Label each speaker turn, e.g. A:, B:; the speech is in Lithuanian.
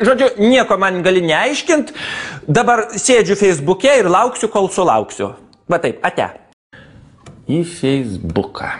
A: Žodžiu, nieko man gali neaiškint, dabar sėdžiu feisbuke
B: ir lauksiu, kol sulauksiu. Va taip, ate. Į feisbuką.